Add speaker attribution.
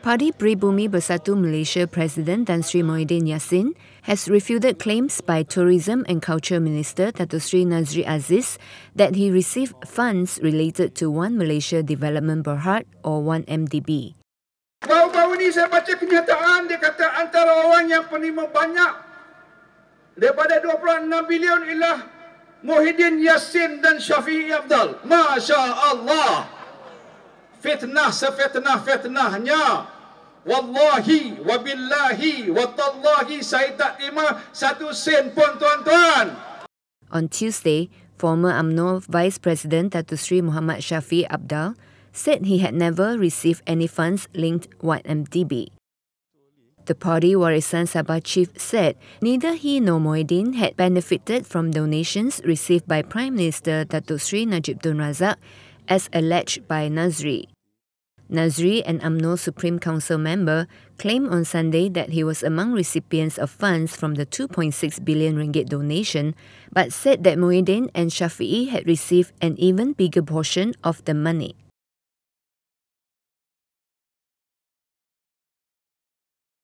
Speaker 1: Padi Pribumi Bersatu Malaysia President Tan Sri Mohidin Yassin has refuted claims by Tourism and Culture Minister Dato Sri Nazri Aziz that he received funds related to One Malaysia Development Berhad or 1MDB.
Speaker 2: Bau-bau ini saya baca kenyataan dia kata antara orang yang penerima banyak daripada 26 bilion ialah Muhyiddin Yassin dan Syafiq Abdal. Masya Allah fitnah sefitnah-fitnahnya. Wallahi, wabillahi, watallahi, saya tak terima satu sen pun tuan-tuan. On
Speaker 1: Tuesday, former UMNO Vice President Datuk Sri Muhammad Shafi Abdal said he had never received any funds linked with MDB. The party Warisan Sabah chief said neither he nor Moedin had benefited from donations received by Prime Minister Datuk Sri Najib Tun Razak as alleged by Nazri. Nazri, an AMNO Supreme Council member, claimed on Sunday that he was among recipients of funds from the 2.6 billion ringgit donation, but said that Muhyiddin and Shafi'i had received an even bigger portion of the money.